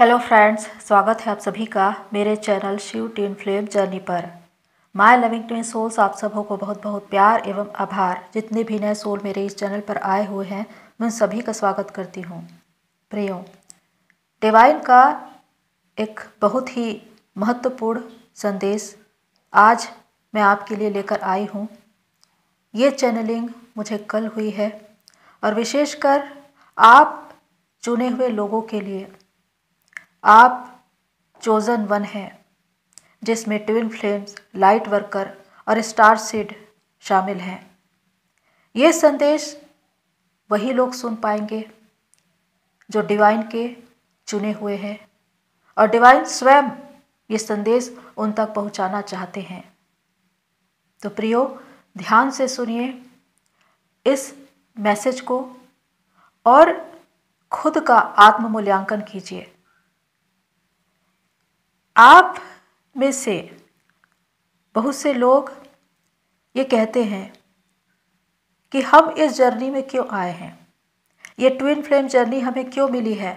hello friends स्वागत है आप सभी का मेरे channel Shiv twin flame journey पर माय लविंग ट्विन सोल्स आप सबों को बहुत बहुत प्यार एवं आभार जितने भी नए सोल मेरे इस चैनल पर आए हुए हैं मैं उन सभी का स्वागत करती हूँ प्रियो डिवाइन का एक बहुत ही महत्वपूर्ण संदेश आज मैं आपके लिए लेकर आई हूँ ये चैनलिंग मुझे कल हुई है और विशेषकर आप चुने हुए लोगों के लिए आप चोजन वन हैं जिसमें ट्विन फ्लेम्स लाइट वर्कर और स्टार सीड शामिल हैं ये संदेश वही लोग सुन पाएंगे जो डिवाइन के चुने हुए हैं और डिवाइन स्वयं ये संदेश उन तक पहुंचाना चाहते हैं तो प्रियो ध्यान से सुनिए इस मैसेज को और खुद का आत्म मूल्यांकन कीजिए आप में से बहुत से लोग ये कहते हैं कि हम इस जर्नी में क्यों आए हैं ये ट्विन फ्लेम जर्नी हमें क्यों मिली है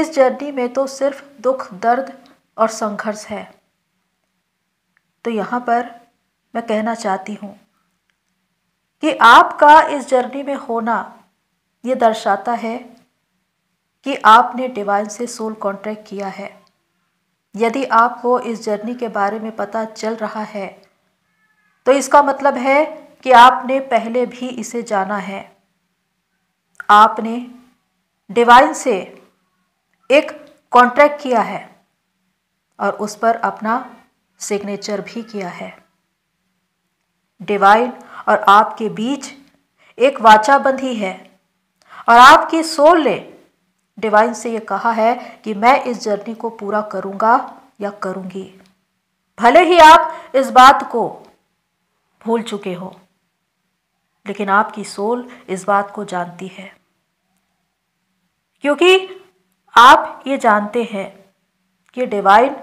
इस जर्नी में तो सिर्फ दुख दर्द और संघर्ष है तो यहाँ पर मैं कहना चाहती हूँ कि आपका इस जर्नी में होना ये दर्शाता है कि आपने डिवाइन से सोल कॉन्ट्रैक्ट किया है यदि आपको इस जर्नी के बारे में पता चल रहा है तो इसका मतलब है कि आपने पहले भी इसे जाना है आपने डिवाइन से एक कॉन्ट्रैक्ट किया है और उस पर अपना सिग्नेचर भी किया है डिवाइन और आपके बीच एक वाचाबंद ही है और आपकी सोल ने डिवाइन से ये कहा है कि मैं इस जर्नी को पूरा करूंगा या करूंगी भले ही आप इस बात को भूल चुके हो लेकिन आपकी सोल इस बात को जानती है क्योंकि आप ये जानते हैं कि डिवाइन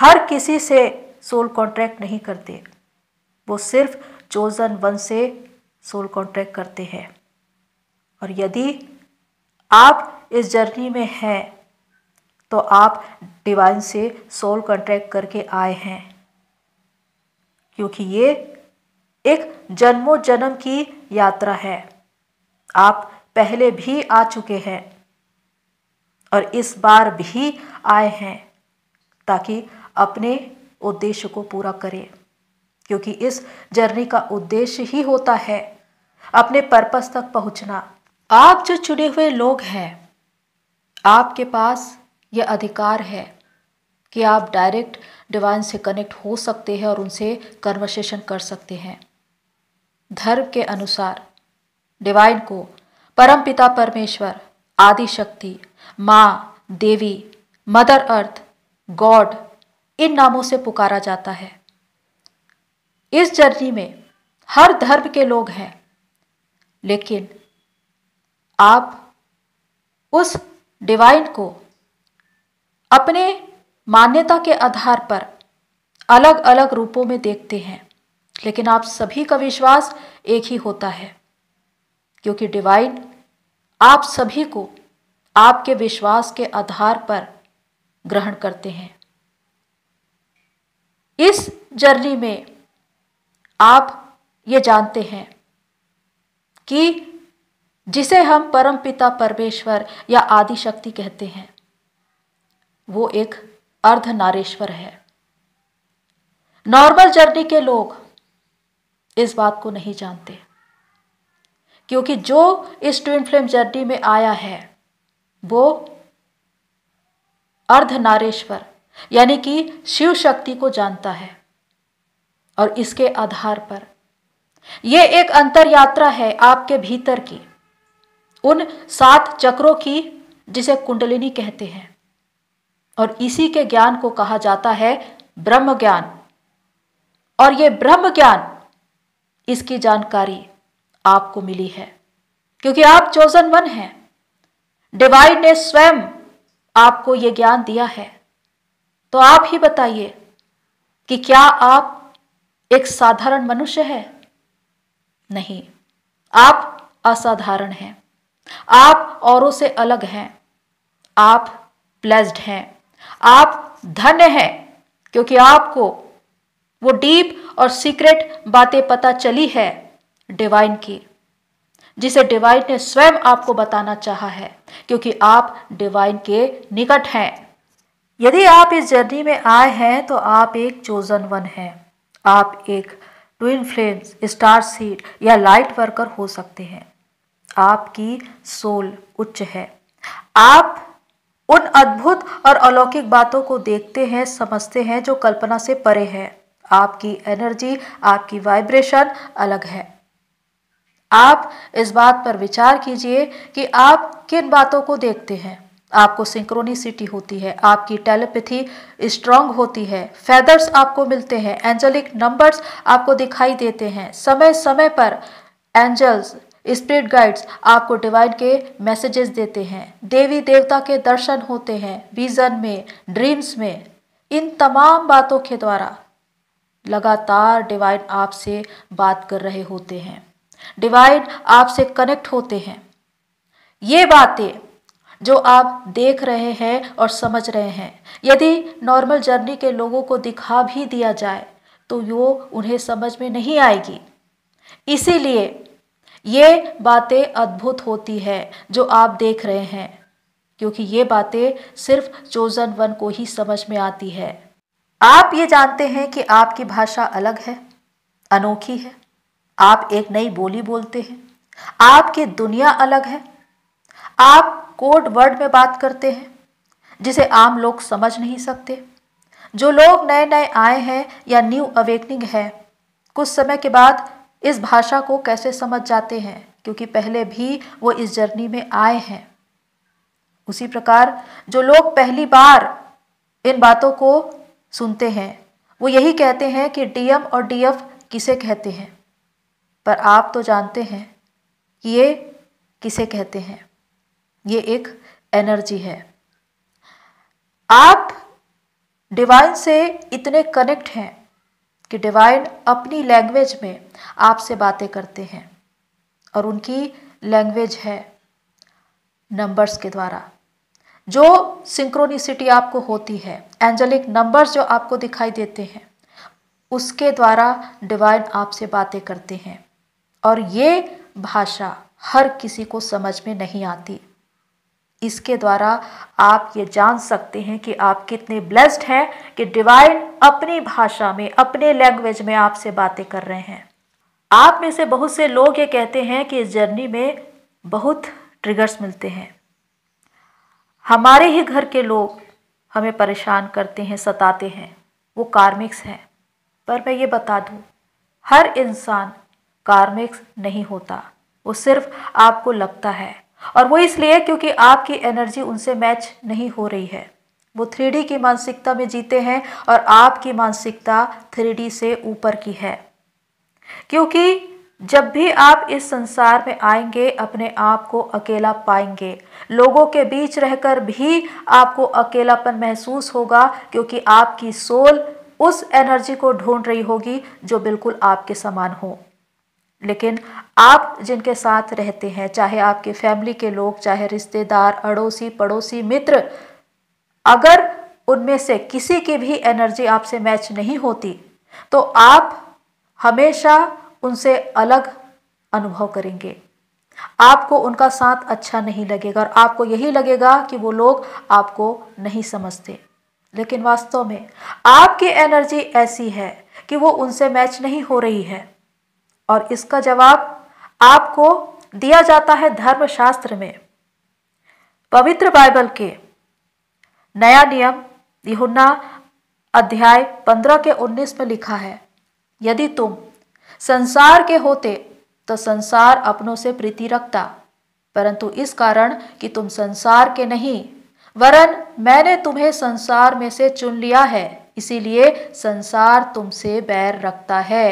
हर किसी से सोल कॉन्ट्रैक्ट नहीं करते वो सिर्फ चोजन वन से सोल कॉन्ट्रैक्ट करते हैं और यदि आप इस जर्नी में हैं तो आप डिवाइन से सोल कॉन्ट्रैक्ट करके आए हैं क्योंकि ये एक जन्मों जन्म की यात्रा है आप पहले भी आ चुके हैं और इस बार भी आए हैं ताकि अपने उद्देश्य को पूरा करें क्योंकि इस जर्नी का उद्देश्य ही होता है अपने पर्पस तक पहुंचना आप जो चुने हुए लोग हैं आपके पास यह अधिकार है कि आप डायरेक्ट डिवाइन से कनेक्ट हो सकते हैं और उनसे कन्वर्सेशन कर सकते हैं धर्म के अनुसार डिवाइन को परम पिता परमेश्वर आदि शक्ति माँ देवी मदर अर्थ गॉड इन नामों से पुकारा जाता है इस जर्नी में हर धर्म के लोग हैं लेकिन आप उस डिवाइन को अपने मान्यता के आधार पर अलग अलग रूपों में देखते हैं लेकिन आप सभी का विश्वास एक ही होता है क्योंकि डिवाइन आप सभी को आपके विश्वास के आधार पर ग्रहण करते हैं इस जर्नी में आप ये जानते हैं कि जिसे हम परम पिता परमेश्वर या आदि शक्ति कहते हैं वो एक अर्ध नारेश्वर है नॉर्मल जर्नी के लोग इस बात को नहीं जानते क्योंकि जो इस ट्विन फ्लेम जर्नी में आया है वो अर्ध नारेश्वर यानी कि शिव शक्ति को जानता है और इसके आधार पर यह एक अंतर यात्रा है आपके भीतर की उन सात चक्रों की जिसे कुंडलिनी कहते हैं और इसी के ज्ञान को कहा जाता है ब्रह्म ज्ञान और यह ब्रह्म ज्ञान इसकी जानकारी आपको मिली है क्योंकि आप चोजन वन हैं डिवाइन ने स्वयं आपको यह ज्ञान दिया है तो आप ही बताइए कि क्या आप एक साधारण मनुष्य है नहीं आप असाधारण हैं आप औरों से अलग हैं आप ब्लेस्ड हैं आप धन्य हैं क्योंकि आपको वो डीप और सीक्रेट बातें पता चली है डिवाइन की जिसे डिवाइन ने स्वयं आपको बताना चाहा है क्योंकि आप डिवाइन के निकट हैं यदि आप इस जर्नी में आए हैं तो आप एक चोजन वन हैं आप एक ट्विन फ्लेम्स स्टार सीड या लाइट वर्कर हो सकते हैं आपकी सोल उच्च है आप उन अद्भुत और अलौकिक बातों को देखते हैं समझते हैं जो कल्पना से परे है आपकी एनर्जी आपकी वाइब्रेशन अलग है आप इस बात पर विचार कीजिए कि आप किन बातों को देखते हैं आपको सिंक्रोनिसिटी होती है आपकी टेलीपैथी स्ट्रांग होती है फैदर्स आपको मिलते हैं एंजलिक नंबर्स आपको दिखाई देते हैं समय समय पर एंजल्स स्पिरिट गाइड्स आपको डिवाइन के मैसेजेस देते हैं देवी देवता के दर्शन होते हैं विजन में ड्रीम्स में इन तमाम बातों के द्वारा लगातार डिवाइन आपसे बात कर रहे होते हैं डिवाइन आपसे कनेक्ट होते हैं ये बातें जो आप देख रहे हैं और समझ रहे हैं यदि नॉर्मल जर्नी के लोगों को दिखा भी दिया जाए तो वो उन्हें समझ में नहीं आएगी इसीलिए ये बातें अद्भुत होती है जो आप देख रहे हैं क्योंकि ये बातें सिर्फ चोजन वन को ही समझ में आती है आप ये जानते हैं कि आपकी भाषा अलग है अनोखी है आप एक नई बोली बोलते हैं आपकी दुनिया अलग है आप कोड वर्ड में बात करते हैं जिसे आम लोग समझ नहीं सकते जो लोग नए नए आए हैं या न्यू अवेकनिंग है कुछ समय के बाद इस भाषा को कैसे समझ जाते हैं क्योंकि पहले भी वो इस जर्नी में आए हैं उसी प्रकार जो लोग पहली बार इन बातों को सुनते हैं वो यही कहते हैं कि डीएम और डीएफ किसे कहते हैं पर आप तो जानते हैं कि ये किसे कहते हैं ये एक एनर्जी है आप डिवाइन से इतने कनेक्ट हैं कि डिवाइन अपनी लैंग्वेज में आपसे बातें करते हैं और उनकी लैंग्वेज है नंबर्स के द्वारा जो सिंक्रोनिसिटी आपको होती है एंजलिक नंबर्स जो आपको दिखाई देते हैं उसके द्वारा डिवाइन आपसे बातें करते हैं और ये भाषा हर किसी को समझ में नहीं आती इसके द्वारा आप ये जान सकते हैं कि आप कितने ब्लेस्ड हैं कि डिवाइन अपनी भाषा में अपने लैंग्वेज में आपसे बातें कर रहे हैं आप में से बहुत से लोग ये कहते हैं कि इस जर्नी में बहुत ट्रिगर्स मिलते हैं हमारे ही घर के लोग हमें परेशान करते हैं सताते हैं वो कार्मिक्स हैं पर मैं ये बता दूँ हर इंसान कार्मिक्स नहीं होता वो सिर्फ आपको लगता है और वो इसलिए क्योंकि आपकी एनर्जी उनसे मैच नहीं हो रही है वो थ्री की मानसिकता में जीते हैं और आपकी मानसिकता थ्री से ऊपर की है क्योंकि जब भी आप इस संसार में आएंगे अपने आप को अकेला पाएंगे लोगों के बीच रहकर भी आपको अकेलापन महसूस होगा क्योंकि आपकी सोल उस एनर्जी को ढूंढ रही होगी जो बिल्कुल आपके समान हो लेकिन आप जिनके साथ रहते हैं चाहे आपके फैमिली के लोग चाहे रिश्तेदार अड़ोसी पड़ोसी मित्र अगर उनमें से किसी की भी एनर्जी आपसे मैच नहीं होती तो आप हमेशा उनसे अलग अनुभव करेंगे आपको उनका साथ अच्छा नहीं लगेगा और आपको यही लगेगा कि वो लोग आपको नहीं समझते लेकिन वास्तव में आपकी एनर्जी ऐसी है कि वो उनसे मैच नहीं हो रही है और इसका जवाब आपको दिया जाता है धर्मशास्त्र में पवित्र बाइबल के नया नियम यहुन्ना अध्याय पंद्रह के उन्नीस में लिखा है यदि तुम संसार के होते तो संसार अपनों से प्रीति रखता परंतु इस कारण कि तुम संसार के नहीं वरन मैंने तुम्हें संसार में से चुन लिया है इसीलिए संसार तुमसे बैर रखता है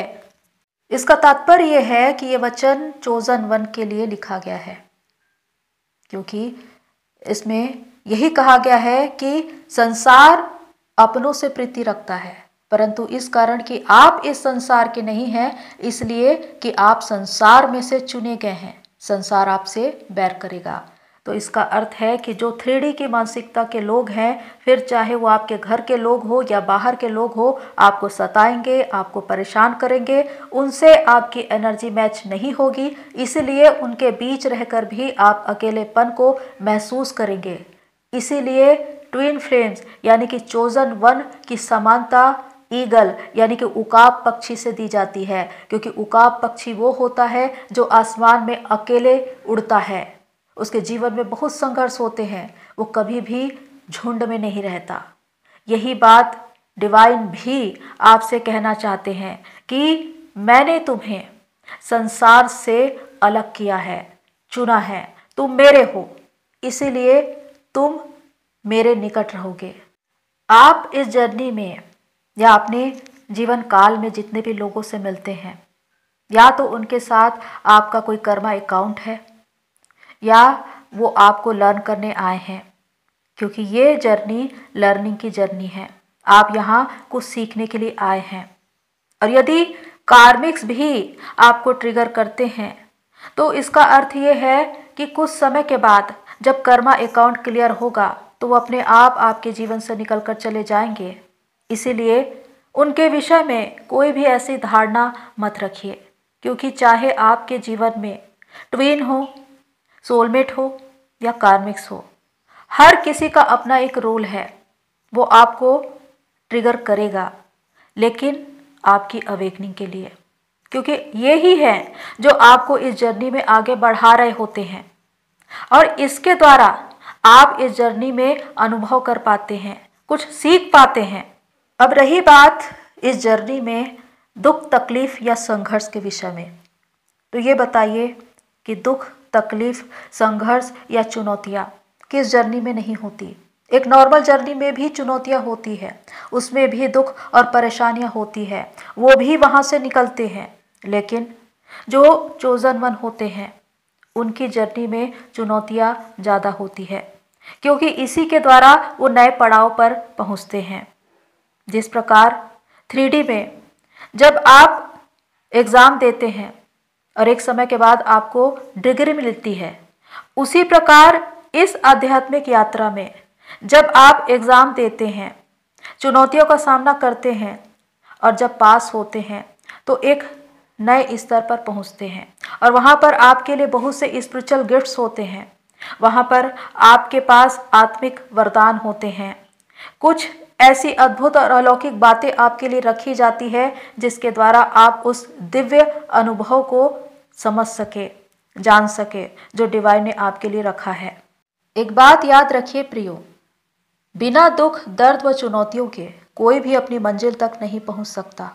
इसका तात्पर्य यह है कि ये वचन चोजन वन के लिए लिखा गया है क्योंकि इसमें यही कहा गया है कि संसार अपनों से प्रीति रखता है परंतु इस कारण कि आप इस संसार के नहीं हैं इसलिए कि आप संसार में से चुने गए हैं संसार आपसे बैर करेगा तो इसका अर्थ है कि जो थ्री की मानसिकता के लोग हैं फिर चाहे वो आपके घर के लोग हो या बाहर के लोग हो आपको सताएंगे आपको परेशान करेंगे उनसे आपकी एनर्जी मैच नहीं होगी इसीलिए उनके बीच रहकर भी आप अकेलेपन को महसूस करेंगे इसीलिए ट्विन फ्लेम्स यानी कि चोजन वन की समानता ईगल यानी कि उकाब पक्षी से दी जाती है क्योंकि उकाब पक्षी वो होता है जो आसमान में अकेले उड़ता है उसके जीवन में बहुत संघर्ष होते हैं वो कभी भी झुंड में नहीं रहता यही बात डिवाइन भी आपसे कहना चाहते हैं कि मैंने तुम्हें संसार से अलग किया है चुना है तुम मेरे हो इसीलिए तुम मेरे निकट रहोगे आप इस जर्नी में या अपने जीवन काल में जितने भी लोगों से मिलते हैं या तो उनके साथ आपका कोई कर्मा अकाउंट है या वो आपको लर्न करने आए हैं क्योंकि ये जर्नी लर्निंग की जर्नी है आप यहाँ कुछ सीखने के लिए आए हैं और यदि कार्मिक्स भी आपको ट्रिगर करते हैं तो इसका अर्थ ये है कि कुछ समय के बाद जब कर्मा अकाउंट क्लियर होगा तो वो अपने आप आपके जीवन से निकल कर चले जाएंगे इसीलिए उनके विषय में कोई भी ऐसी धारणा मत रखिए क्योंकि चाहे आपके जीवन में ट्वीन हो सोलमेट हो या कार्मिक्स हो हर किसी का अपना एक रोल है वो आपको ट्रिगर करेगा लेकिन आपकी अवेकनिंग के लिए क्योंकि ये ही हैं जो आपको इस जर्नी में आगे बढ़ा रहे होते हैं और इसके द्वारा आप इस जर्नी में अनुभव कर पाते हैं कुछ सीख पाते हैं अब रही बात इस जर्नी में दुख तकलीफ़ या संघर्ष के विषय में तो ये बताइए कि दुख तकलीफ संघर्ष या चुनौतियाँ किस जर्नी में नहीं होती एक नॉर्मल जर्नी में भी चुनौतियाँ होती है उसमें भी दुख और परेशानियाँ होती है वो भी वहाँ से निकलते हैं लेकिन जो चोजन वन होते हैं उनकी जर्नी में चुनौतियाँ ज़्यादा होती है क्योंकि इसी के द्वारा वो नए पड़ाव पर पहुँचते हैं जिस प्रकार थ्री में जब आप एग्ज़ाम देते हैं और एक समय के बाद आपको डिग्री मिलती है उसी प्रकार इस आध्यात्मिक यात्रा में जब आप एग्ज़ाम देते हैं चुनौतियों का सामना करते हैं और जब पास होते हैं तो एक नए स्तर पर पहुंचते हैं और वहाँ पर आपके लिए बहुत से स्पिरिचुअल गिफ्ट्स होते हैं वहाँ पर आपके पास आत्मिक वरदान होते हैं कुछ ऐसी अद्भुत और अलौकिक बातें आपके लिए रखी जाती है जिसके द्वारा आप उस दिव्य अनुभव को समझ सके जान सके जो डिवाइन ने आपके लिए रखा है एक बात याद रखिए प्रियो बिना दुख दर्द व चुनौतियों के कोई भी अपनी मंजिल तक नहीं पहुंच सकता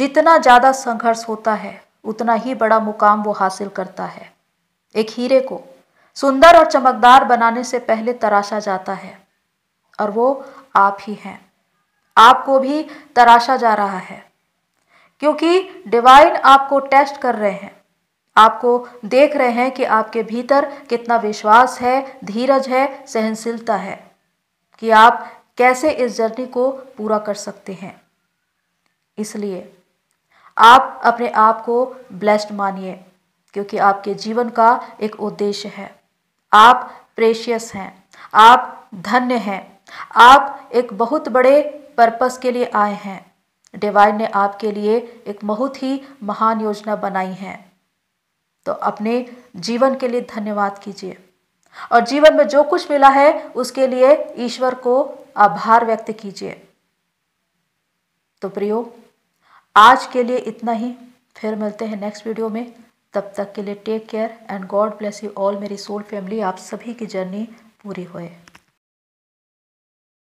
जितना ज़्यादा संघर्ष होता है उतना ही बड़ा मुकाम वो हासिल करता है एक हीरे को सुंदर और चमकदार बनाने से पहले तराशा जाता है और वो आप ही हैं आपको भी तराशा जा रहा है क्योंकि डिवाइन आपको टेस्ट कर रहे हैं आपको देख रहे हैं कि आपके भीतर कितना विश्वास है धीरज है सहनशीलता है कि आप कैसे इस जर्नी को पूरा कर सकते हैं इसलिए आप अपने आप को ब्लेस्ड मानिए क्योंकि आपके जीवन का एक उद्देश्य है आप प्रेशियस हैं आप धन्य हैं आप एक बहुत बड़े पर्पस के लिए आए हैं डिवाइन ने आपके लिए एक बहुत ही महान योजना बनाई है तो अपने जीवन के लिए धन्यवाद कीजिए और जीवन में जो कुछ मिला है उसके लिए ईश्वर को आभार व्यक्त कीजिए तो प्रियो आज के लिए इतना ही फिर मिलते हैं नेक्स्ट वीडियो में तब तक के लिए take care and God bless you all मेरी सोल फैमिली आप सभी की जर्नी पूरी होए